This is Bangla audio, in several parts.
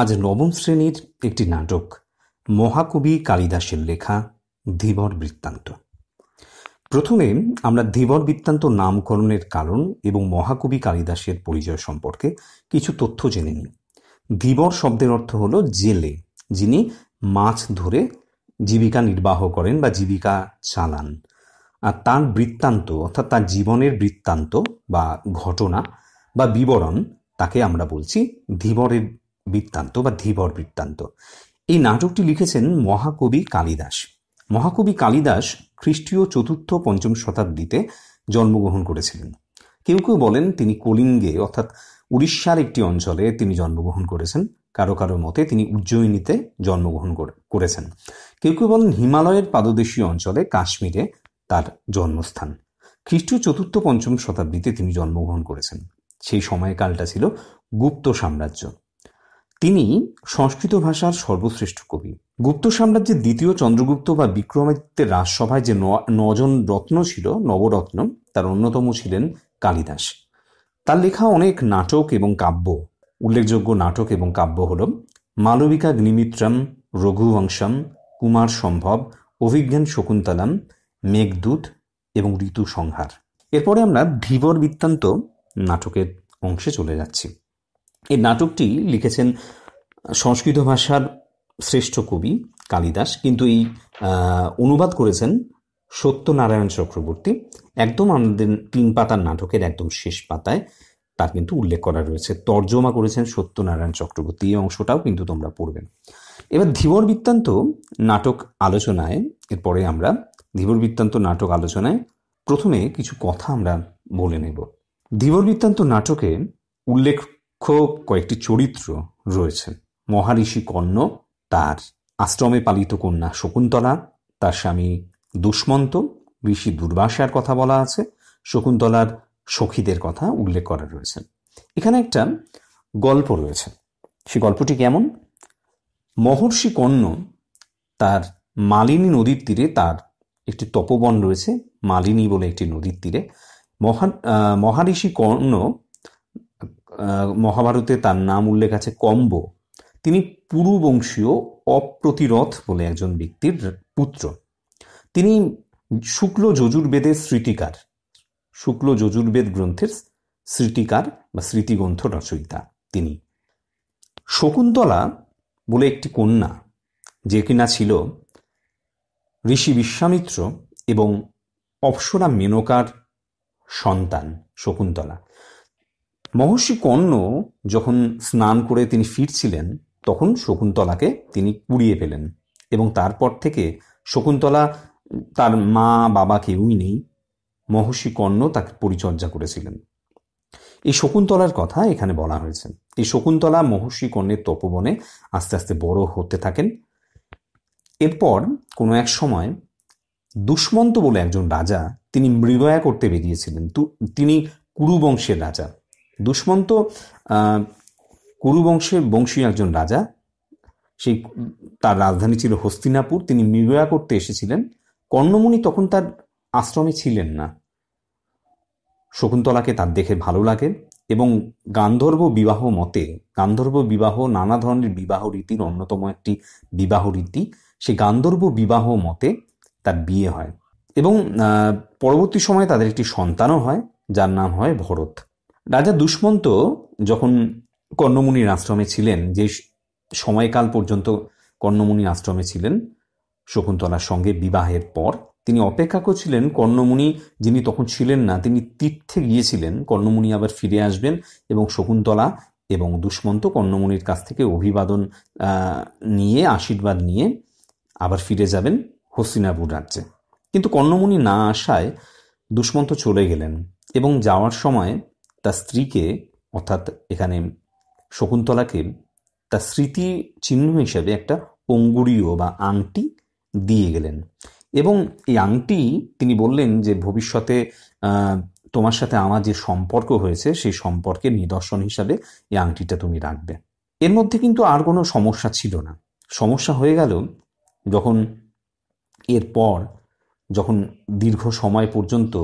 আজ নবম শ্রেণীর একটি নাটক মহাকবি কালিদাসের লেখা ধীবর বৃত্তান্ত প্রথমে আমরা ধীবর বৃত্তান্ত নামকরণের কারণ এবং মহাকবি কালিদাসের পরিচয় সম্পর্কে কিছু তথ্য জেনে নিই ধীবর শব্দের অর্থ হলো জেলে যিনি মাছ ধরে জীবিকা নির্বাহ করেন বা জীবিকা চালান আর তার বৃত্তান্ত অর্থাৎ তার জীবনের বৃত্তান্ত বা ঘটনা বা বিবরণ তাকে আমরা বলছি ধীবরের বৃত্তান্ত বা ধীবর বৃত্তান্ত এই নাটকটি লিখেছেন মহাকবি কালিদাস মহাকবি কালিদাস খ্রিস্টীয় চতুর্থ পঞ্চম শতাব্দীতে জন্মগ্রহণ করেছিলেন কেউ কেউ বলেন তিনি কলিঙ্গে অর্থাৎ উড়িষ্যার একটি অঞ্চলে তিনি জন্মগ্রহণ করেছেন কারো কারো মতে তিনি উজ্জয়িনীতে জন্মগ্রহণ করেছেন কেউ কেউ বলেন হিমালয়ের পাদদেশীয় অঞ্চলে কাশ্মীরে তার জন্মস্থান খ্রিস্টীয় চতুর্থ পঞ্চম শতাব্দীতে তিনি জন্মগ্রহণ করেছেন সেই সময়কালটা ছিল গুপ্ত সাম্রাজ্য তিনি সংস্কৃত ভাষার সর্বশ্রেষ্ঠ কবি গুপ্ত সাম্রাজ্যের দ্বিতীয় চন্দ্রগুপ্ত বা বিক্রমাদিত্যের রাজসভায় যে নজন রত্ন ছিল নবরত্ন তার অন্যতম ছিলেন কালিদাস তার লেখা অনেক নাটক এবং কাব্য উল্লেখযোগ্য নাটক এবং কাব্য হল মালবিকা গ্নিমিত্রম রঘুবংশম কুমার সম্ভব অভিজ্ঞান শকুন্তলাম মেঘদূত এবং ঋতু সংহার এরপরে আমরা ধীবর বৃত্তান্ত নাটকের অংশে চলে যাচ্ছি এই নাটকটি লিখেছেন সংস্কৃত ভাষার শ্রেষ্ঠ কবি কালিদাস কিন্তু এই অনুবাদ করেছেন সত্যনারায়ণ চক্রবর্তী একদম আমাদের তিন পাতার নাটকের একদম শেষ পাতায় তার কিন্তু উল্লেখ করা রয়েছে তর্জমা করেছেন সত্যনারায়ণ চক্রবর্তী এই অংশটাও কিন্তু তোমরা পড়বেন এবার ধীবর বৃত্তান্ত নাটক আলোচনায় এরপরে আমরা ধীবর বৃত্তান্ত নাটক আলোচনায় প্রথমে কিছু কথা আমরা বলে নেব ধীবর বৃত্তান্ত নাটকে উল্লেখ মুখ্য কয়েকটি চরিত্র রয়েছেন মহারিষি কর্ণ তার আশ্রমে পালিত কন্যা শকুন্তলা তার স্বামী দুষ্মন্ত ঋষি দুর্বাসার কথা বলা আছে শকুন্তলার সখীদের কথা উল্লেখ করা রয়েছে এখানে একটা গল্প রয়েছে সে গল্পটি কেমন মহর্ষি কর্ণ তার মালিনী নদীর তীরে তার একটি তপবন রয়েছে মালিনী বলে একটি নদীর তীরে মহা মহারিষি কর্ণ মহাভারতে তার নাম উল্লেখ আছে কম্ব তিনি পুরুবংশীয় অপ্রতিরথ বলে একজন ব্যক্তির পুত্র তিনি শুক্ল যজুর্বেদের স্মৃতিকার শুক্ল যজুর্বেদ গ্রন্থের স্মৃতিকার বা স্মৃতিগ্রন্থ রচয়িতা তিনি শকুন্তলা বলে একটি কন্যা যে কিনা ছিল ঋষি বিশ্বামিত্র এবং অপসরা মেনকার সন্তান শকুন্তলা মহর্ষি কর্ণ যখন স্নান করে তিনি ফিরছিলেন তখন শকুন্তলাকে তিনি কুড়িয়ে পেলেন এবং তারপর থেকে শকুন্তলা তার মা বাবা কেউই নেই মহর্ষি কর্ণ তাকে পরিচর্যা করেছিলেন এই শকুন্তলার কথা এখানে বলা হয়েছে এই শকুন্তলা মহর্ষি কর্ণের তপবনে আস্তে আস্তে বড় হতে থাকেন এরপর কোনো এক সময় দুষ্মন্ত বলে একজন রাজা তিনি মৃগয়া করতে বেরিয়েছিলেন তিনি কুরু বংশের রাজা দুষ্মন্ত কুরুবংশে বংশীয় একজন রাজা সেই তার রাজধানী ছিল হস্তিনাপুর তিনি বিবাহ করতে এসেছিলেন কর্ণমণি তখন তার আশ্রমে ছিলেন না শকুন্তলাকে তার দেখে ভালো লাগে এবং গান্ধর্ব বিবাহ মতে গান্ধর্ব বিবাহ নানা ধরনের বিবাহ রীতির অন্যতম একটি বিবাহ রীতি সেই গান্ধর্ব বিবাহ মতে তার বিয়ে হয় এবং পরবর্তী সময়ে তাদের একটি সন্তানও হয় যার নাম হয় ভরত রাজা দুষ্মন্ত যখন কর্ণমুনির আশ্রমে ছিলেন যে সময়কাল পর্যন্ত কর্ণমণি আশ্রমে ছিলেন শকুন্তলার সঙ্গে বিবাহের পর তিনি অপেক্ষা করছিলেন কর্ণমুনি যিনি তখন ছিলেন না তিনি তীর্থে গিয়েছিলেন কর্ণমুনি আবার ফিরে আসবেন এবং শকুন্তলা এবং দুষ্মন্ত কর্ণমুনির কাছ থেকে অভিবাদন নিয়ে আশীর্বাদ নিয়ে আবার ফিরে যাবেন হস্তিনাপুর রাজ্যে কিন্তু কর্ণমুনি না আসায় দুষ্মন্ত চলে গেলেন এবং যাওয়ার সময় তার স্ত্রীকে অর্থাৎ এখানে শকুন্তলাকে তার স্মৃতি চিহ্ন হিসেবে একটা অঙ্গুরীয় বা আংটি দিয়ে গেলেন এবং এই আংটি তিনি বললেন যে ভবিষ্যতে তোমার সাথে আমার যে সম্পর্ক হয়েছে সেই সম্পর্কের নিদর্শন হিসাবে এই আংটিটা তুমি রাখবে এর মধ্যে কিন্তু আর কোনো সমস্যা ছিল না সমস্যা হয়ে গেল যখন এরপর যখন দীর্ঘ সময় পর্যন্ত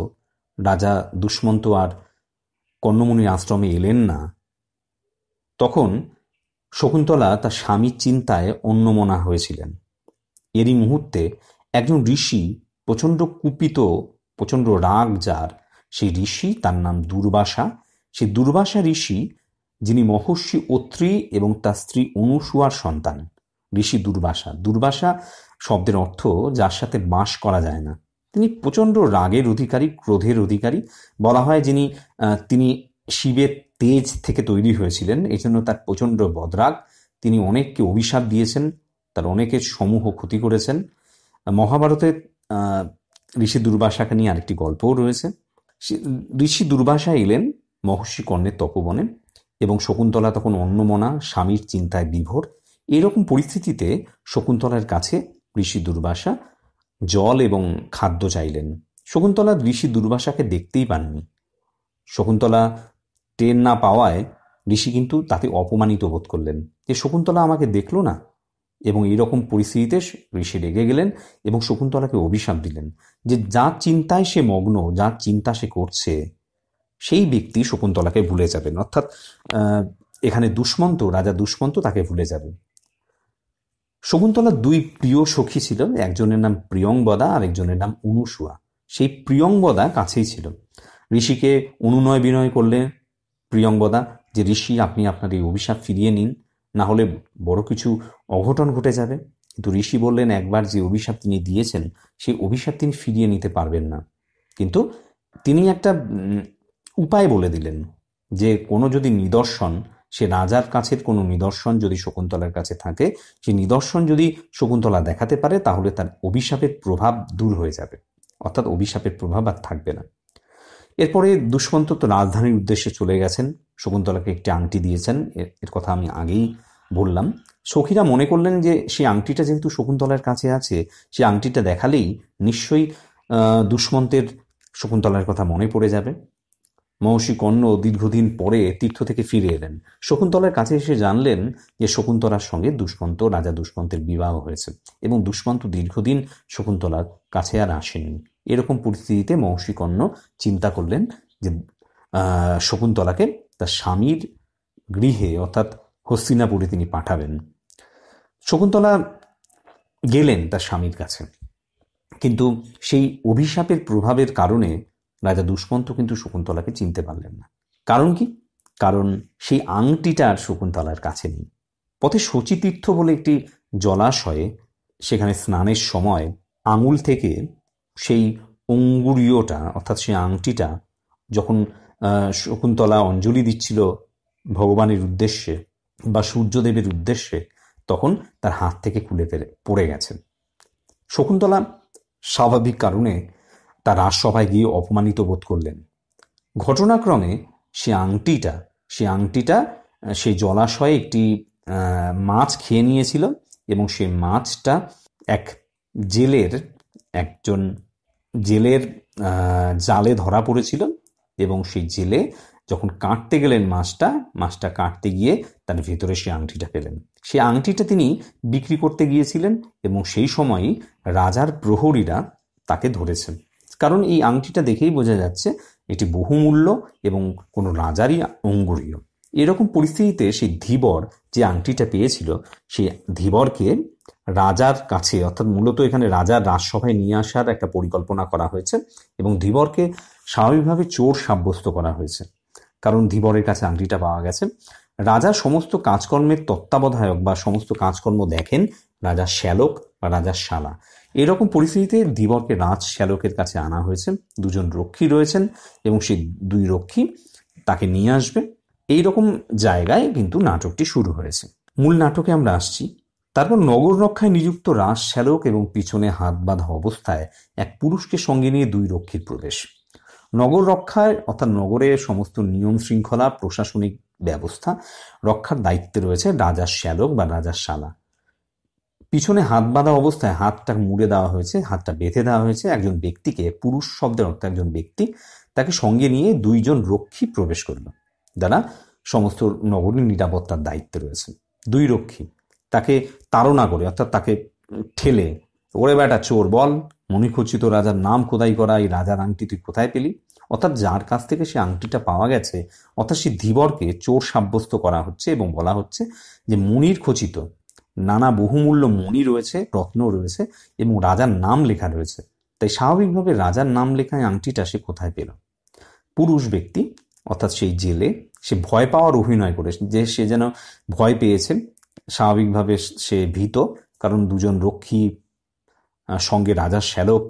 রাজা দুষ্মন্ত আর কর্ণমণির আশ্রমে এলেন না তখন শকুন্তলা তার স্বামীর চিন্তায় অন্যমনা হয়েছিলেন এরই মুহূর্তে একজন ঋষি প্রচণ্ড কুপিত প্রচণ্ড রাগ যার সেই ঋষি তার নাম দুর্বাসা সেই দুর্বাসা ঋষি যিনি মহর্ষি অত্রি এবং তার স্ত্রী অনুসুয়ার সন্তান ঋষি দুর্বাসা দুর্বাসা শব্দের অর্থ যার সাথে বাস করা যায় না তিনি প্রচণ্ড রাগের অধিকারী ক্রোধের অধিকারী বলা হয় যিনি তিনি শিবের তেজ থেকে তৈরি হয়েছিলেন এই জন্য তার প্রচণ্ড বদরাগ তিনি অনেককে অভিশাপ দিয়েছেন তার অনেকের সমূহ ক্ষতি করেছেন মহাভারতে ঋষি দুর্বাসাকে নিয়ে আরেকটি গল্পও রয়েছে ঋষি দুর্বাসা এলেন মহর্ষি কর্ণের তপবনে এবং শকুন্তলা তখন অন্নমনা স্বামীর চিন্তায় বিভোর এরকম পরিস্থিতিতে শকুন্তলার কাছে ঋষি দুর্বাসা জল এবং খাদ্য চাইলেন শকুন্তলা ঋষি দুর্বাসাকে দেখতেই পাননি শকুন্তলা টেন না পাওয়ায় ঋষি কিন্তু তাতে অপমানিত বোধ করলেন যে শকুন্তলা আমাকে দেখল না এবং এরকম পরিস্থিতিতে ঋষি রেগে গেলেন এবং শকুন্তলাকে অভিশাপ দিলেন যে যা চিন্তায় সে মগ্ন যা চিন্তা সে করছে সেই ব্যক্তি শকুন্তলাকে ভুলে যাবেন অর্থাৎ এখানে দুষ্মন্ত রাজা দুষ্মন্ত তাকে ভুলে যাবেন শকুন্তলার দুই প্রিয় সখী ছিল একজনের নাম প্রিয়ংবদা আর একজনের নাম অনুসুয়া সেই প্রিয়ংবদা কাছেই ছিল ঋষিকে অনুনয় বিনয় করলে প্রিয়ংবদা যে ঋষি আপনি আপনার এই অভিশাপ ফিরিয়ে নিন না হলে বড় কিছু অঘটন ঘটে যাবে কিন্তু ঋষি বললেন একবার যে অভিশাপ তিনি দিয়েছেন সেই অভিশাপ তিনি ফিরিয়ে নিতে পারবেন না কিন্তু তিনি একটা উপায় বলে দিলেন যে কোনো যদি নিদর্শন সে রাজার কাছের কোনো নিদর্শন যদি শকুন্তলার কাছে থাকে সে নিদর্শন যদি শকুন্তলা দেখাতে পারে তাহলে তার অভিশাপের প্রভাব দূর হয়ে যাবে অর্থাৎ অভিশাপের প্রভাব আর থাকবে না এরপরে দুষ্মন্ত তো রাজধানীর উদ্দেশ্যে চলে গেছেন শকুন্তলাকে একটি আংটি দিয়েছেন এর কথা আমি আগেই বললাম সখীরা মনে করলেন যে সেই আংটিটা যেহেতু শকুন্তলার কাছে আছে সেই আংটিটা দেখালেই নিশ্চয়ই দুষ্মন্তের শকুন্তলার কথা মনে পড়ে যাবে মহর্ষি কর্ণ দীর্ঘদিন পরে তীর্থ থেকে ফিরে এলেন শকুন্তলার কাছে এসে জানলেন যে শকুন্তলার সঙ্গে দুষ্মন্ত রাজা দুষ্মন্তের বিবাহ হয়েছে এবং দুষ্মন্ত দীর্ঘদিন শকুন্তলার কাছে আর আসেনি এরকম পরিস্থিতিতে মহর্ষি কর্ণ চিন্তা করলেন যে শকুন্তলাকে তার স্বামীর গৃহে অর্থাৎ হস্তিনাপুরে তিনি পাঠাবেন শকুন্তলা গেলেন তার স্বামীর কাছে কিন্তু সেই অভিশাপের প্রভাবের কারণে রাজা দুষ্মন্ত কিন্তু শকুন্তলাকে চিনতে পারলেন না কারণ কি কারণ সেই আংটিটা আর শকুন্তলার কাছে নেই পথে শচীতীর্থ বলে একটি জলাশয়ে সেখানে স্নানের সময় আঙুল থেকে সেই অঙ্গুরীয়টা অর্থাৎ সেই আংটিটা যখন শকুন্তলা অঞ্জলি দিচ্ছিল ভগবানের উদ্দেশ্যে বা সূর্যদেবের উদ্দেশ্যে তখন তার হাত থেকে খুলে পড়ে গেছে শকুন্তলা স্বাভাবিক কারণে তা রাজসভায় গিয়ে অপমানিত বোধ করলেন ঘটনাক্রমে সে আংটিটা সে আংটিটা সে জলাশয়ে একটি মাছ খেয়ে নিয়েছিল এবং সে মাছটা এক জেলের একজন জেলের জালে ধরা পড়েছিল এবং সেই জেলে যখন কাটতে গেলেন মাছটা মাছটা কাটতে গিয়ে তার ভেতরে সে আংটিটা পেলেন সে আংটিটা তিনি বিক্রি করতে গিয়েছিলেন এবং সেই সময়ই রাজার প্রহরীরা তাকে ধরেছেন কারণ এই আংটিটা দেখেই বোঝা যাচ্ছে এটি বহুমূল্য এবং কোনো রাজারই অঙ্গুরীয় এরকম পরিস্থিতিতে সেই ধীবর যে আংটিটা পেয়েছিল সে ধীবরকে রাজার কাছে অর্থাৎ মূলত এখানে রাজার রাজসভায় নিয়ে আসার একটা পরিকল্পনা করা হয়েছে এবং ধীবরকে স্বাভাবিকভাবে চোর সাব্যস্ত করা হয়েছে কারণ ধীবরের কাছে আংটিটা পাওয়া গেছে রাজা সমস্ত কাজকর্মের তত্ত্বাবধায়ক বা সমস্ত কাজকর্ম দেখেন রাজার শ্যালক বা রাজার শালা এরকম পরিস্থিতিতে দিবরকে রাজ শ্যালকের কাছে আনা হয়েছে দুজন রক্ষী রয়েছেন এবং সেই দুই রক্ষী তাকে নিয়ে আসবে এই রকম জায়গায় কিন্তু নাটকটি শুরু হয়েছে মূল নাটকে আমরা আসছি তারপর নগর রক্ষায় নিযুক্ত রাজ শ্যালক এবং পিছনে হাত বাঁধা অবস্থায় এক পুরুষকে সঙ্গে নিয়ে দুই রক্ষীর প্রবেশ নগর রক্ষায় অর্থাৎ নগরে সমস্ত নিয়ম শৃঙ্খলা প্রশাসনিক ব্যবস্থা রক্ষার দায়িত্বে রয়েছে রাজার শ্যালক বা রাজার শালা পিছনে হাত বাঁধা অবস্থায় হাতটা মুড়ে দেওয়া হয়েছে হাতটা বেঁধে দেওয়া হয়েছে একজন ব্যক্তিকে পুরুষ শব্দের অর্থ একজন ব্যক্তি তাকে সঙ্গে নিয়ে দুইজন রক্ষী প্রবেশ করল যারা সমস্ত নগরীর নিরাপত্তার দায়িত্বে রয়েছে দুই রক্ষী তাকে তাড়না করে অর্থাৎ তাকে ঠেলে ওরে বেটা চোর বল মণিখচিত রাজার নাম খোদাই করা এই রাজার আংটি তুই কোথায় পেলি অর্থাৎ যার কাছ থেকে সে আংটিটা পাওয়া গেছে অর্থাৎ সে ধীবরকে চোর সাব্যস্ত করা হচ্ছে এবং বলা হচ্ছে যে মুনির খচিত নানা বহুমূল্য মণি রয়েছে রত্ন রয়েছে এবং রাজার নাম লেখা রয়েছে তাই স্বাভাবিকভাবে রাজার নাম লেখায় আংটিটা সে কোথায় পেল পুরুষ ব্যক্তি অর্থাৎ সেই জেলে সে ভয় পাওয়ার অভিনয় করে যে সে যেন ভয় পেয়েছে স্বাভাবিকভাবে সে ভীত কারণ দুজন রক্ষী সঙ্গে রাজার শ্যালক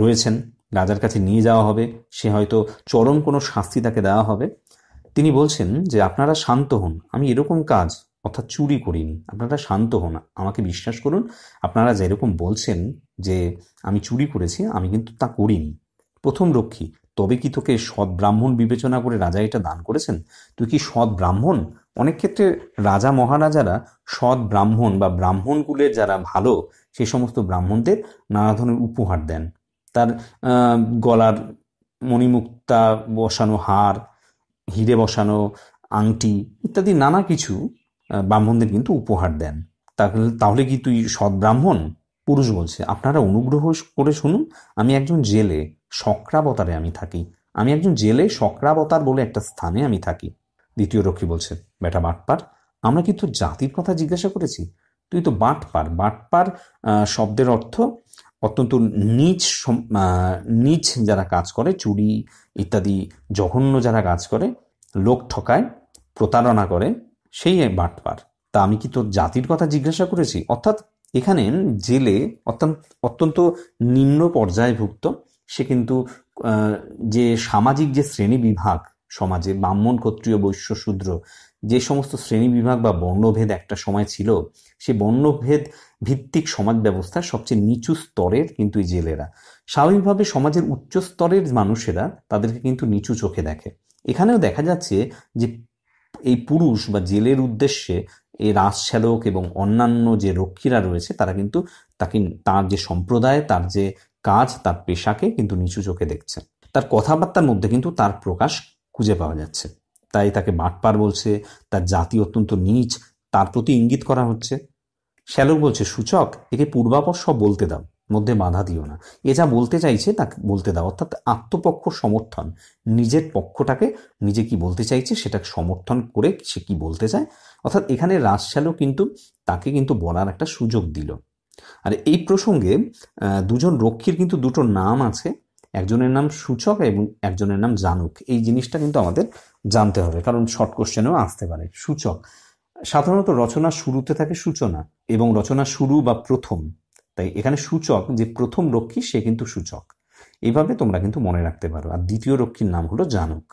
রয়েছেন রাজার কাছে নিয়ে যাওয়া হবে সে হয়তো চরম কোনো শাস্তি তাকে দেওয়া হবে তিনি বলছেন যে আপনারা শান্ত হন আমি এরকম কাজ অর্থাৎ চুরি করিনি আপনারা শান্ত হন আমাকে বিশ্বাস করুন আপনারা যেরকম বলছেন যে আমি চুরি করেছি আমি কিন্তু তা করিনি প্রথম রক্ষী তবে কি তোকে সৎ ব্রাহ্মণ বিবেচনা করে রাজা এটা দান করেছেন তুই কি সৎ ব্রাহ্মণ অনেক ক্ষেত্রে রাজা মহারাজারা সৎ ব্রাহ্মণ বা ব্রাহ্মণকুলের যারা ভালো সে সমস্ত ব্রাহ্মণদের নানা ধরনের উপহার দেন তার গলার মণিমুক্তা বসানো হার হিরে বসানো আংটি ইত্যাদি নানা কিছু ব্রাহ্মণদের কিন্তু উপহার দেন তাহলে কি তুই সৎ ব্রাহ্মণ পুরুষ বলছে আপনারা অনুগ্রহ করে শুনুন আমি একজন জেলে সক্রাবতারে আমি থাকি আমি একজন জেলে সক্রাবতার বলে একটা স্থানে আমি থাকি দ্বিতীয় রক্ষী বলছে বেটা বাটপার আমরা কিন্তু জাতির কথা জিজ্ঞাসা করেছি তুই তো বাটপার বাটপার শব্দের অর্থ অত্যন্ত নিচ নিচ যারা কাজ করে চুরি ইত্যাদি জঘন্য যারা কাজ করে লোক ঠকায় প্রতারণা করে সেই এক বাটপার তা আমি কি তোর জাতির কথা জিজ্ঞাসা করেছি অর্থাৎ এখানে জেলে অত্যন্ত অত্যন্ত নিম্ন পর্যায়ভুক্ত সে কিন্তু যে সামাজিক যে শ্রেণী বিভাগ সমাজে ব্রাহ্মণ ক্ষত্রিয় বৈশ্য শূদ্র যে সমস্ত শ্রেণী বিভাগ বা বর্ণভেদ একটা সময় ছিল সে বর্ণভেদ ভিত্তিক সমাজ ব্যবস্থার সবচেয়ে নিচু স্তরের কিন্তু এই জেলেরা স্বাভাবিকভাবে সমাজের উচ্চ স্তরের মানুষেরা তাদেরকে কিন্তু নিচু চোখে দেখে এখানেও দেখা যাচ্ছে যে এই পুরুষ বা জেলের উদ্দেশ্যে এই রাজশ্যালক এবং অন্যান্য যে রক্ষীরা রয়েছে তারা কিন্তু তাকে তার যে সম্প্রদায় তার যে কাজ তার পেশাকে কিন্তু নিচু চোখে দেখছে তার কথাবার্তার মধ্যে কিন্তু তার প্রকাশ খুঁজে পাওয়া যাচ্ছে তাই তাকে মাঠপার বলছে তার জাতি অত্যন্ত নীচ তার প্রতি ইঙ্গিত করা হচ্ছে শ্যালক বলছে সূচক একে পূর্বাপর সব বলতে দাও মধ্যে বাধা দিও না এ যা বলতে চাইছে তাকে বলতে দাও অর্থাৎ আত্মপক্ষ সমর্থন নিজের পক্ষটাকে নিজে কি বলতে চাইছে সেটা সমর্থন করে সে কি বলতে চায় অর্থাৎ এখানে রাসশ্যালো কিন্তু তাকে কিন্তু বলার একটা সুযোগ দিল আর এই প্রসঙ্গে দুজন রক্ষীর কিন্তু দুটো নাম আছে একজনের নাম সূচক এবং একজনের নাম জানুক এই জিনিসটা কিন্তু আমাদের জানতে হবে কারণ শর্ট কোশ্চেনেও আসতে পারে সূচক সাধারণত রচনা শুরুতে থাকে সূচনা এবং রচনা শুরু বা প্রথম তাই এখানে সূচক যে প্রথম রক্ষী সে কিন্তু সূচক এইভাবে তোমরা কিন্তু মনে রাখতে পারো আর দ্বিতীয় রক্ষীর নাম হলো জানুক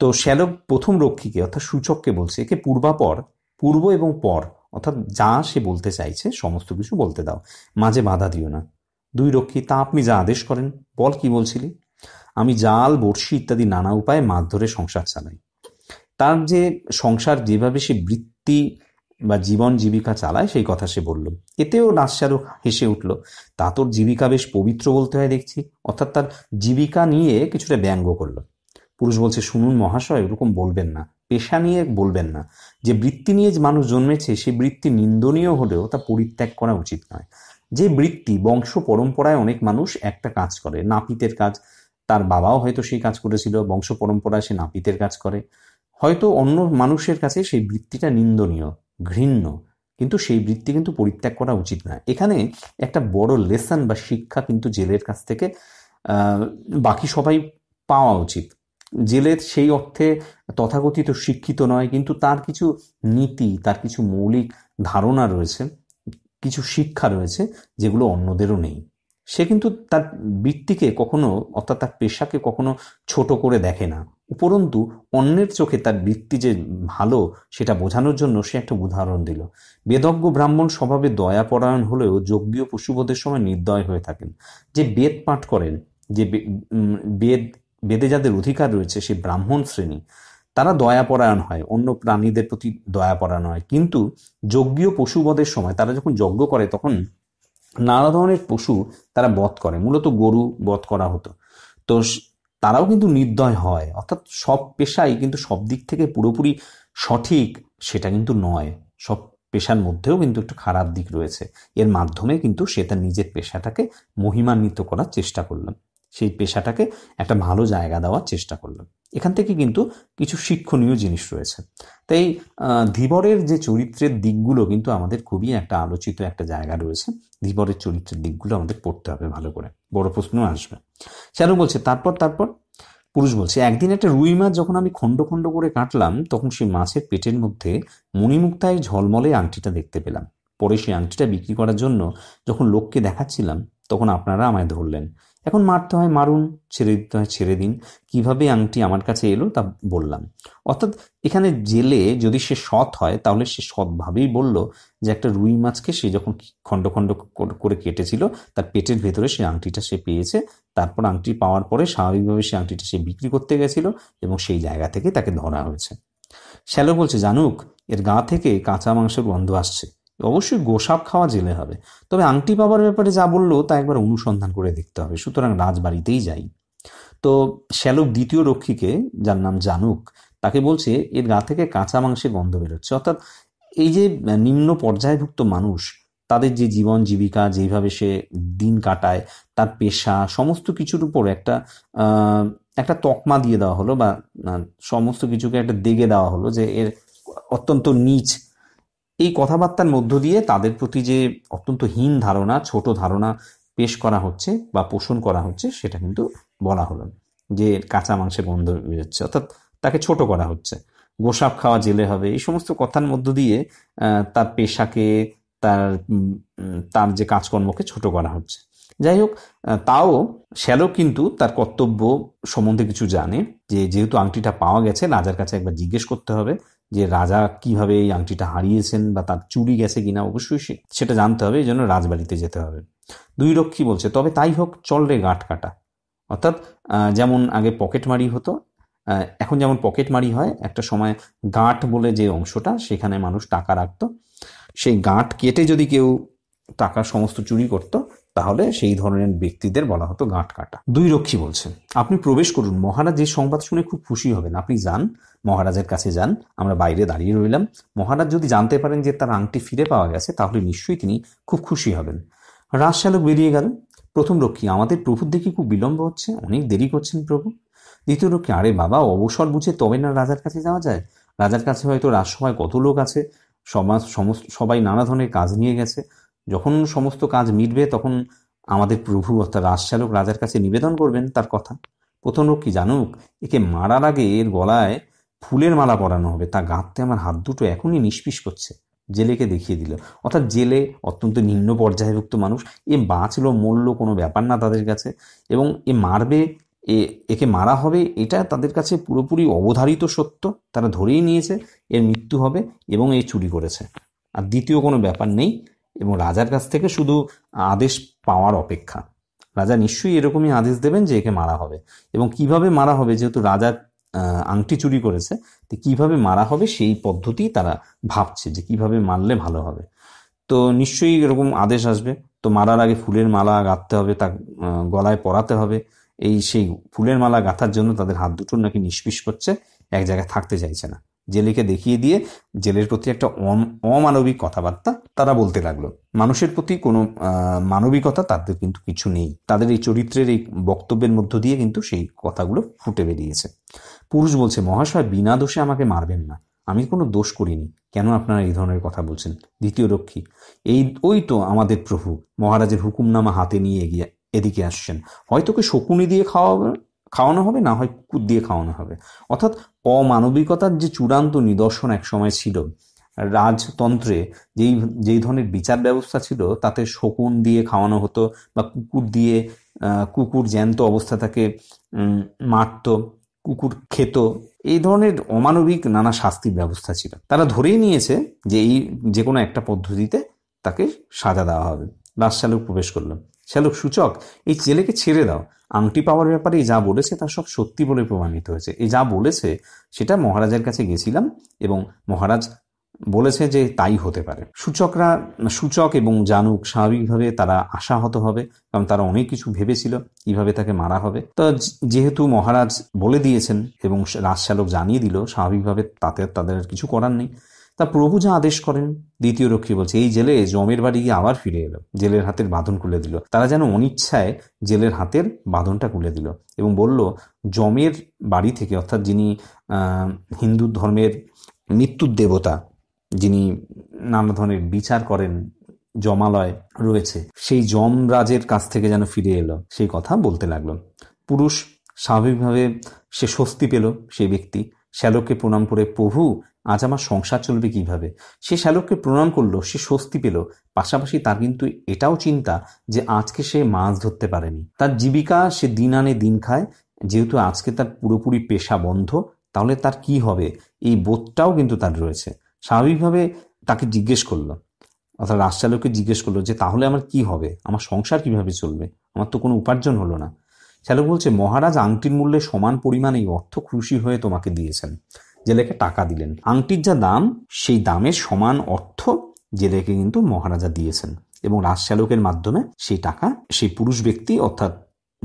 তো শ্যালক প্রথম রক্ষীকে অর্থাৎ সূচককে বলছে একে পূর্বাপর পূর্ব এবং পর অর্থাৎ যা সে বলতে চাইছে সমস্ত কিছু বলতে দাও মাঝে বাধা দিও না দুই রক্ষী তা আপনি যা আদেশ করেন বল কি বলছিলি আমি জাল বড়শি ইত্যাদি নানা উপায়ে মাছ ধরে সংসার চালাই তার যে সংসার যেভাবে সে বৃত্তি বা জীবন জীবিকা চালায় সেই কথা সে বলল এতেও নাসশারুখ হেসে উঠল তা তোর জীবিকা বেশ পবিত্র বলতে হয় দেখছি অর্থাৎ তার জীবিকা নিয়ে কিছুটা ব্যঙ্গ করলো পুরুষ বলছে শুনুন মহাশয় ওরকম বলবেন না পেশা নিয়ে বলবেন না যে বৃত্তি নিয়ে যে মানুষ জন্মেছে সেই বৃত্তি নিন্দনীয় হলেও তা পরিত্যাগ করা উচিত নয় যে বৃত্তি বংশ পরম্পরায় অনেক মানুষ একটা কাজ করে নাপিতের কাজ তার বাবাও হয়তো সেই কাজ করেছিল বংশ পরম্পরায় সে নাপিতের কাজ করে হয়তো অন্য মানুষের কাছে সেই বৃত্তিটা নিন্দনীয় ঘৃণ্য কিন্তু সেই বৃত্তি কিন্তু পরিত্যাগ করা উচিত না এখানে একটা বড় লেসন বা শিক্ষা কিন্তু জেলের কাছ থেকে বাকি সবাই পাওয়া উচিত জেলের সেই অর্থে তথাকথিত শিক্ষিত নয় কিন্তু তার কিছু নীতি তার কিছু মৌলিক ধারণা রয়েছে কিছু শিক্ষা রয়েছে যেগুলো অন্যদেরও নেই সে কিন্তু তার বৃত্তিকে কখনো অর্থাৎ তার পেশাকে কখনো ছোট করে দেখে না উপরন্তু অন্যের চোখে তার বৃত্তি যে ভালো সেটা বোঝানোর জন্য সে একটা উদাহরণ দিল বেদজ্ঞ ব্রাহ্মণ স্বভাবে দয়াপরায়ণ হলেও যজ্ঞীয় পশুবোধের সময় নির্দয় হয়ে থাকেন যে বেদ পাঠ করেন যে বেদ বেদে যাদের অধিকার রয়েছে সে ব্রাহ্মণ শ্রেণী তারা দয়াপরায়ণ হয় অন্য প্রাণীদের প্রতি দয়াপরায়ণ হয় কিন্তু যজ্ঞীয় পশুবধের সময় তারা যখন যজ্ঞ করে তখন নানা ধরনের পশু তারা বধ করে মূলত গরু বধ করা হতো তো তারাও কিন্তু নির্দয় হয় অর্থাৎ সব পেশাই কিন্তু সব দিক থেকে পুরোপুরি সঠিক সেটা কিন্তু নয় সব পেশার মধ্যেও কিন্তু একটু খারাপ দিক রয়েছে এর মাধ্যমে কিন্তু সে তার নিজের পেশাটাকে মহিমান্বিত করার চেষ্টা করলাম সেই পেশাটাকে একটা ভালো জায়গা দেওয়ার চেষ্টা করলাম এখান থেকে কিন্তু কিছু শিক্ষণীয় জিনিস রয়েছে তাই ধীবরের যে চরিত্রের দিকগুলো কিন্তু আমাদের খুবই একটা আলোচিত একটা জায়গা রয়েছে ধীবরের চরিত্রের দিকগুলো আমাদের পড়তে হবে ভালো করে বড় প্রশ্ন আসবে শ্যারু বলছে তারপর তারপর পুরুষ বলছে একদিন একটা রুই মাছ যখন আমি খণ্ড খণ্ড করে কাটলাম তখন সেই মাছের পেটের মধ্যে মণিমুক্তায় ঝলমলে আংটিটা দেখতে পেলাম পরে সেই আংটিটা বিক্রি করার জন্য যখন লোককে দেখাচ্ছিলাম তখন আপনারা আমায় ধরলেন এখন মারতে হয় মারুন ছেড়ে দিতে হয় ছেড়ে দিন কিভাবে আংটি আমার কাছে এলো তা বললাম অর্থাৎ এখানে জেলে যদি সে সৎ হয় তাহলে সে সৎভাবেই বলল যে একটা রুই মাছকে সে যখন খণ্ড খণ্ড করে কেটেছিল তার পেটের ভেতরে সে আংটিটা সে পেয়েছে তারপর আংটি পাওয়ার পরে স্বাভাবিকভাবে সে আংটিটা সে বিক্রি করতে গেছিল এবং সেই জায়গা থেকে তাকে ধরা হয়েছে শ্যালো বলছে জানুক এর গা থেকে কাঁচা মাংসের গন্ধ আসছে অবশ্যই গোসাপ খাওয়া জেলে হবে তবে আংটি পাবার ব্যাপারে যা বললো তা একবার অনুসন্ধান করে দেখতে হবে সুতরাং রাজবাড়িতেই যাই তো শ্যালক দ্বিতীয় রক্ষীকে যার নাম জানুক তাকে বলছে এর গা থেকে কাঁচা মাংসে গন্ধ বেরোচ্ছে অর্থাৎ এই যে নিম্ন পর্যায়ভুক্ত মানুষ তাদের যে জীবন জীবিকা যেভাবে সে দিন কাটায় তার পেশা সমস্ত কিছুর উপর একটা একটা তকমা দিয়ে দেওয়া হলো বা সমস্ত কিছুকে একটা দেগে দেওয়া হলো যে এর অত্যন্ত নিচ এই কথাবার্তার মধ্য দিয়ে তাদের প্রতি যে অত্যন্ত হীন ধারণা ছোট ধারণা পেশ করা হচ্ছে বা পোষণ করা হচ্ছে সেটা কিন্তু বলা হলো যে কাঁচা মাংসের গন্ধ বেরোচ্ছে অর্থাৎ তাকে ছোট করা হচ্ছে গোসাপ খাওয়া জেলে হবে এই সমস্ত কথার মধ্য দিয়ে তার পেশাকে তার তার যে কাজকর্মকে ছোট করা হচ্ছে যাই হোক তাও শ্যালো কিন্তু তার কর্তব্য সম্বন্ধে কিছু জানে যে যেহেতু আংটিটা পাওয়া গেছে রাজার কাছে একবার জিজ্ঞেস করতে হবে যে রাজা কিভাবে এই আংটিটা হারিয়েছেন বা তার চুরি গেছে কিনা অবশ্যই সেটা জানতে হবে এই জন্য রাজবাড়িতে যেতে হবে দুই রক্ষী বলছে তবে তাই হোক চল রে গাঁট কাটা অর্থাৎ যেমন আগে পকেট মারি হতো এখন যেমন পকেট মারি হয় একটা সময় গাঁট বলে যে অংশটা সেখানে মানুষ টাকা রাখতো সেই গাঁট কেটে যদি কেউ টাকা সমস্ত চুরি করত তাহলে সেই ধরনের ব্যক্তিদের বলা হতো গাঁট কাটা দুই রক্ষী বলছেন আপনি প্রবেশ করুন মহারাজ যে সংবাদ শুনে খুব খুশি হবেন আপনি যান মহারাজের কাছে যান আমরা বাইরে দাঁড়িয়ে রইলাম মহারাজ যদি জানতে পারেন যে তার আংটি ফিরে পাওয়া গেছে তাহলে নিশ্চয়ই তিনি খুব খুশি হবেন রাজশালক বেরিয়ে গেল প্রথম রক্ষী আমাদের প্রভুর দেখি খুব বিলম্ব হচ্ছে অনেক দেরি করছেন প্রভু দ্বিতীয় রক্ষী আরে বাবা অবসর বুঝে তবে না রাজার কাছে যাওয়া যায় রাজার কাছে হয়তো রাজসভায় কত লোক আছে সমাজ সমস্ত সবাই নানা ধরনের কাজ নিয়ে গেছে যখন সমস্ত কাজ মিটবে তখন আমাদের প্রভু অর্থাৎ রাজশালক রাজার কাছে নিবেদন করবেন তার কথা প্রথম লোক কি জানুক একে মারার আগে এর গলায় ফুলের মালা পরানো হবে তা গাঁততে আমার হাত দুটো এখনই নিষ্পিস করছে জেলেকে দেখিয়ে দিল অর্থাৎ জেলে অত্যন্ত নিম্ন পর্যায়ভুক্ত মানুষ এ বাঁচল মূল্য কোনো ব্যাপার না তাদের কাছে এবং এ মারবে এ একে মারা হবে এটা তাদের কাছে পুরোপুরি অবধারিত সত্য তারা ধরেই নিয়েছে এর মৃত্যু হবে এবং এ চুরি করেছে আর দ্বিতীয় কোনো ব্যাপার নেই এবং রাজার কাছ থেকে শুধু আদেশ পাওয়ার অপেক্ষা রাজা নিশ্চয়ই এরকমই আদেশ দেবেন যে একে মারা হবে এবং কিভাবে মারা হবে যেহেতু রাজার আংটি চুরি করেছে তো কিভাবে মারা হবে সেই পদ্ধতি তারা ভাবছে যে কিভাবে মারলে ভালো হবে তো নিশ্চয়ই এরকম আদেশ আসবে তো মারার আগে ফুলের মালা গাঁথতে হবে তা গলায় পরাতে হবে এই সেই ফুলের মালা গাঁথার জন্য তাদের হাত দুটোর নাকি নিষ্পিস করছে এক জায়গায় থাকতে চাইছে না জেলেকে দেখিয়ে দিয়ে জেলের প্রতি একটা অমানবিক কথাবার্তা তারা বলতে লাগলো মানুষের প্রতি কোনো মানবিকতা তাদের কিন্তু কিছু নেই তাদের এই চরিত্রের এই বক্তব্যের মধ্য দিয়ে কিন্তু সেই কথাগুলো ফুটে বেরিয়েছে পুরুষ বলছে মহাশয় বিনা দোষে আমাকে মারবেন না আমি কোনো দোষ করিনি কেন আপনারা এই ধরনের কথা বলছেন দ্বিতীয় রক্ষী এই ওই তো আমাদের প্রভু মহারাজের হুকুমনামা হাতে নিয়ে এগিয়ে এদিকে আসছেন হয়তো কি শকুনি দিয়ে খাওয়াবেন খাওয়ানো হবে না হয় কুকুর দিয়ে খাওয়ানো হবে অর্থাৎ অমানবিকতার যে চূড়ান্ত নিদর্শন একসময় ছিল রাজতন্ত্রে যেই যেই ধরনের বিচার ব্যবস্থা ছিল তাতে শকুন দিয়ে খাওয়ানো হতো বা কুকুর দিয়ে কুকুর জ্যান্ত অবস্থা তাকে মারত কুকুর খেত এই ধরনের অমানবিক নানা শাস্তির ব্যবস্থা ছিল তারা ধরেই নিয়েছে যে এই যে কোনো একটা পদ্ধতিতে তাকে সাজা দেওয়া হবে রাজশালক প্রবেশ করলো শ্যালক সূচক এই ছেলেকে ছেড়ে দাও আংটি পাওয়ার ব্যাপারে যা বলেছে তা সব সত্যি বলে প্রমাণিত হয়েছে এই যা বলেছে সেটা মহারাজের কাছে গেছিলাম এবং মহারাজ বলেছে যে তাই হতে পারে সূচকরা সূচক এবং জানুক স্বাভাবিকভাবে তারা আশাহত হবে কারণ তারা অনেক কিছু ভেবেছিল কিভাবে তাকে মারা হবে তো যেহেতু মহারাজ বলে দিয়েছেন এবং রাজশালক জানিয়ে দিল স্বাভাবিকভাবে তাতে তাদের কিছু করার নেই তা প্রভু যা আদেশ করেন দ্বিতীয় রক্ষী বলছে এই জেলে জমের বাড়ি গিয়ে আবার ফিরে এলো জেলের হাতের বাঁধন খুলে দিল তারা যেন অনিচ্ছায় জেলের হাতের বাঁধনটা খুলে দিল এবং বলল জমের বাড়ি থেকে অর্থাৎ যিনি হিন্দু ধর্মের মৃত্যুর দেবতা যিনি নানা ধরনের বিচার করেন জমালয় রয়েছে সেই যমরাজের কাছ থেকে যেন ফিরে এলো সেই কথা বলতে লাগলো পুরুষ স্বাভাবিকভাবে সে স্বস্তি পেল সেই ব্যক্তি শ্যালককে প্রণাম করে প্রভু আজ আমার সংসার চলবে কিভাবে সে শ্যালককে প্রণাম করলো সে স্বস্তি পেল পাশাপাশি তার কিন্তু এটাও চিন্তা যে আজকে সে মাছ ধরতে পারেনি তার জীবিকা সে দিন আনে দিন খায় যেহেতু আজকে তার পুরোপুরি পেশা বন্ধ তাহলে তার কি হবে এই বোধটাও কিন্তু তার রয়েছে স্বাভাবিকভাবে তাকে জিজ্ঞেস করলো অর্থাৎ রাজশালককে জিজ্ঞেস করলো যে তাহলে আমার কি হবে আমার সংসার কিভাবে চলবে আমার তো কোনো উপার্জন হলো না শ্যালক বলছে মহারাজ আংটির মূল্যে সমান পরিমাণ এই অর্থ খুশি হয়ে তোমাকে দিয়েছেন জেলেকে টাকা দিলেন আংটির যা দাম সেই দামের সমান অর্থ জেলেকে কিন্তু মহারাজা দিয়েছেন এবং রাজশালকের মাধ্যমে সেই টাকা সেই পুরুষ ব্যক্তি অর্থাৎ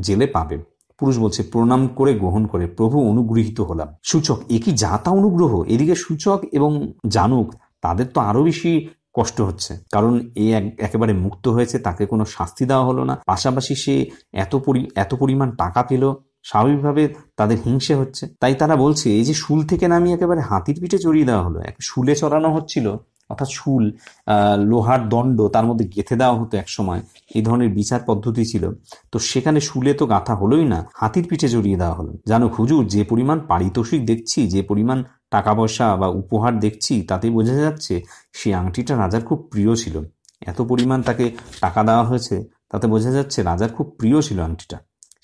জেলে পাবে পুরুষ বলছে প্রণাম করে গ্রহণ করে প্রভু অনুগৃহীত হলাম সূচক এ কি যা তা অনুগ্রহ এদিকে সূচক এবং জানুক তাদের তো আরো বেশি কষ্ট হচ্ছে কারণ এ একেবারে মুক্ত হয়েছে তাকে কোনো শাস্তি দেওয়া হলো না পাশাপাশি সে এত পরি এত পরিমাণ টাকা পেল স্বাভাবিকভাবে তাদের হিংসে হচ্ছে তাই তারা বলছে এই যে শুল থেকে নামিয়ে একেবারে হাতির পিঠে চড়িয়ে দেওয়া হলো এক শুলে চড়ানো হচ্ছিল অর্থাৎ শুল লোহার দণ্ড তার মধ্যে গেঁথে দেওয়া হতো এক সময় এই ধরনের বিচার পদ্ধতি ছিল তো সেখানে শুলে তো গাঁথা হলোই না হাতির পিঠে জড়িয়ে দেওয়া হলো জানো হুজুর যে পরিমাণ পারিতোষিক দেখছি যে পরিমাণ টাকা পয়সা বা উপহার দেখছি তাতে বোঝা যাচ্ছে সেই আংটিটা রাজার খুব প্রিয় ছিল এত পরিমাণ তাকে টাকা দেওয়া হয়েছে তাতে বোঝা যাচ্ছে রাজার খুব প্রিয় ছিল আংটিটা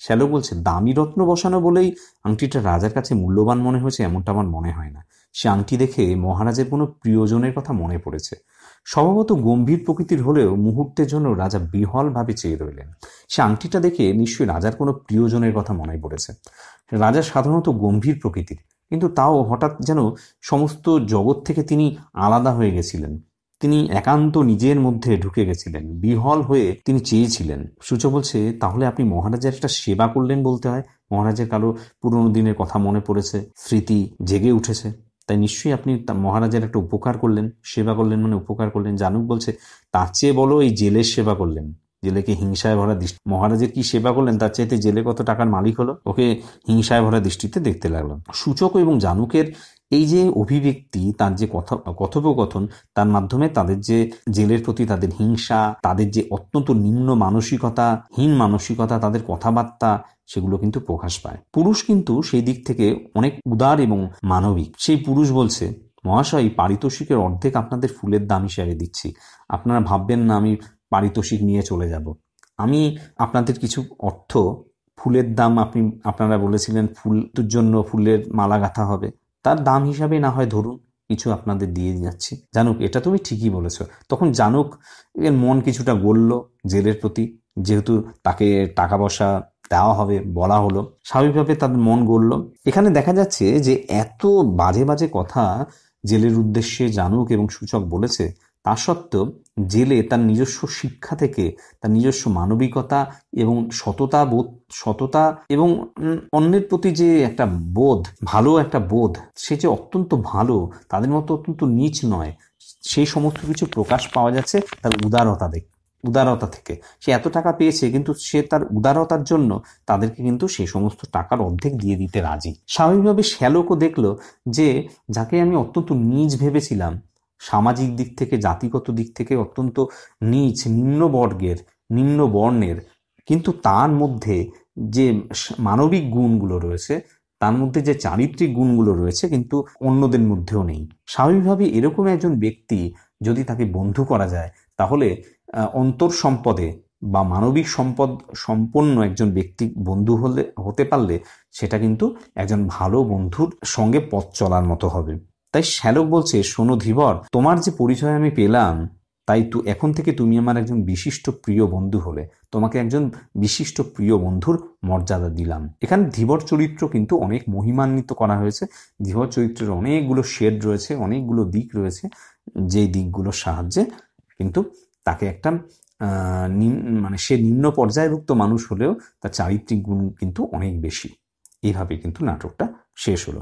শ্যালো বলছে দামি রত্ন বসানো বলেই আংটিটা রাজার কাছে মূল্যবান মনে হয়েছে এমনটা আমার মনে হয় না সে আংটি দেখে মহারাজের কোনো প্রিয়জনের কথা মনে পড়েছে স্বভাবত গম্ভীর প্রকৃতির হলেও মুহূর্তের জন্য রাজা বিহলভাবে চেয়ে রইলেন সে আংটিটা দেখে নিশ্চয়ই রাজার কোনো প্রিয়জনের কথা মনে পড়েছে রাজা সাধারণত গম্ভীর প্রকৃতির কিন্তু তাও হঠাৎ যেন সমস্ত জগৎ থেকে তিনি আলাদা হয়ে গেছিলেন তিনি একান্ত নিজের মধ্যে ঢুকে গেছিলেন বিহল হয়ে তিনি চেয়েছিলেন সূচ বলছে তাহলে আপনি মহারাজার একটা সেবা করলেন বলতে হয় মহারাজের কারো পুরনো দিনের কথা মনে পড়েছে স্মৃতি জেগে উঠেছে তাই নিশ্চয়ই আপনি মহারাজার একটা উপকার করলেন সেবা করলেন মানে উপকার করলেন জানুক বলছে তার চেয়ে বলো এই জেলের সেবা করলেন জেলেকে হিংসায় ভরা দৃষ্টি মহারাজের কি সেবা করলেন তার চাইতে জেলে কত টাকার মালিক হলো ওকে হিংসায় ভরা দৃষ্টিতে দেখতে লাগলো সূচক এবং জানুকের এই যে অভিব্যক্তি তার যে কথা কথোপকথন তার মাধ্যমে তাদের যে জেলের প্রতি তাদের হিংসা তাদের যে অত্যন্ত নিম্ন মানসিকতা হীন মানসিকতা তাদের কথাবার্তা সেগুলো কিন্তু প্রকাশ পায় পুরুষ কিন্তু সেই দিক থেকে অনেক উদার এবং মানবিক সেই পুরুষ বলছে মহাশয় পারিতোষিকের অর্ধেক আপনাদের ফুলের দাম হিসাবে দিচ্ছি আপনারা ভাববেন না আমি পারিতোষিক নিয়ে চলে যাব আমি আপনাদের কিছু অর্থ ফুলের দাম আপনি আপনারা বলেছিলেন ফুল জন্য ফুলের মালা গাঁথা হবে তার দাম হিসাবে না হয় ধরুন কিছু আপনাদের দিয়ে যাচ্ছি জানুক এটা তুমি ঠিকই বলেছ তখন জানুক এর মন কিছুটা গড়ল জেলের প্রতি যেহেতু তাকে টাকা পয়সা দেওয়া হবে বলা হলো স্বাভাবিকভাবে তাদের মন গড়ল এখানে দেখা যাচ্ছে যে এত বাজে বাজে কথা জেলের উদ্দেশ্যে জানুক এবং সূচক বলেছে তা সত্ত্বেও জেলে তার নিজস্ব শিক্ষা থেকে তার নিজস্ব মানবিকতা এবং সততা বোধ সততা এবং অন্যের প্রতি যে একটা বোধ ভালো একটা বোধ সে যে অত্যন্ত ভালো তাদের মতো অত্যন্ত নিচ নয় সেই সমস্ত কিছু প্রকাশ পাওয়া যাচ্ছে তার উদারতা দেখে উদারতা থেকে সে এত টাকা পেয়েছে কিন্তু সে তার উদারতার জন্য তাদেরকে কিন্তু সেই সমস্ত টাকার অর্ধেক দিয়ে দিতে রাজি স্বাভাবিকভাবে শ্যালকও দেখল যে যাকে আমি অত্যন্ত নিজ ভেবেছিলাম সামাজিক দিক থেকে জাতিগত দিক থেকে অত্যন্ত নিচ নিম্নবর্গের নিম্ন বর্ণের কিন্তু তার মধ্যে যে মানবিক গুণগুলো রয়েছে তার মধ্যে যে চারিত্রিক গুণগুলো রয়েছে কিন্তু অন্যদের মধ্যেও নেই স্বাভাবিকভাবে এরকম একজন ব্যক্তি যদি তাকে বন্ধু করা যায় তাহলে অন্তর সম্পদে বা মানবিক সম্পদ সম্পন্ন একজন ব্যক্তি বন্ধু হলে হতে পারলে সেটা কিন্তু একজন ভালো বন্ধুর সঙ্গে পথ চলার মতো হবে তাই শ্যালক বলছে শোনো ধীবর তোমার যে পরিচয় আমি পেলাম তাই তো এখন থেকে তুমি আমার একজন বিশিষ্ট প্রিয় বন্ধু হলে তোমাকে একজন বিশিষ্ট প্রিয় বন্ধুর মর্যাদা দিলাম এখানে ধীবর চরিত্র কিন্তু অনেক মহিমান্বিত করা হয়েছে ধীবর চরিত্রের অনেকগুলো শেড রয়েছে অনেকগুলো দিক রয়েছে যেই দিকগুলোর সাহায্যে কিন্তু তাকে একটা মানে সে নিম্ন পর্যায়ভুক্ত মানুষ হলেও তার চারিত্রিক গুণ কিন্তু অনেক বেশি এইভাবে কিন্তু নাটকটা শেষ হলো